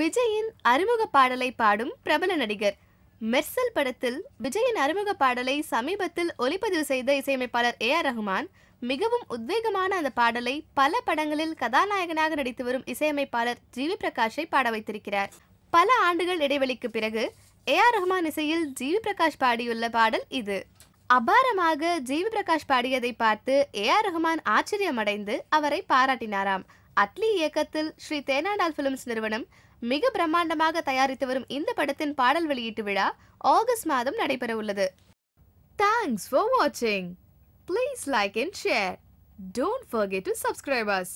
விஜயின் அறிமுக பாடலை பாடும் பிரபல நடிகர் மெர்சல் படத்தில் விஜயின் அறிமுக பாடலை சமீபத்தில் ஒளிப்பதிவு செய்த இசையமைப்பாளர் ஏ ஆர் ரஹ்மான் மிகவும் உத்வேகமான அந்த பாடலை பல படங்களில் கதாநாயகனாக நடித்து வரும் இசையமைப்பாளர் ஜிவி பிரகாஷை பாட வைத்திருக்கிறார் பல ஆண்டுகள் இடைவெளிக்கு பிறகு ஏ ஆர் ரஹ்மான் இசையில் ஜிவி பிரகாஷ் பாடியுள்ள பாடல் இது அபாரமாக ஜிவி பிரகாஷ் பாடியதை பார்த்து ஏ ஆர் ரஹ்மான் ஆச்சரியமடைந்து அவரை பாராட்டினாராம் அட்லி இயக்கத்தில் ஸ்ரீ தேனாடால் பிலிம்ஸ் நிறுவனம் மிக பிரம்மாண்டமாக தயாரித்து வரும் இந்த படத்தின் பாடல் வெளியீட்டு விழா ஆகஸ்ட் மாதம் நடைபெற உள்ளது தேங்க்ஸ் ஃபார் வாட்சிங் please like and share don't forget to subscribers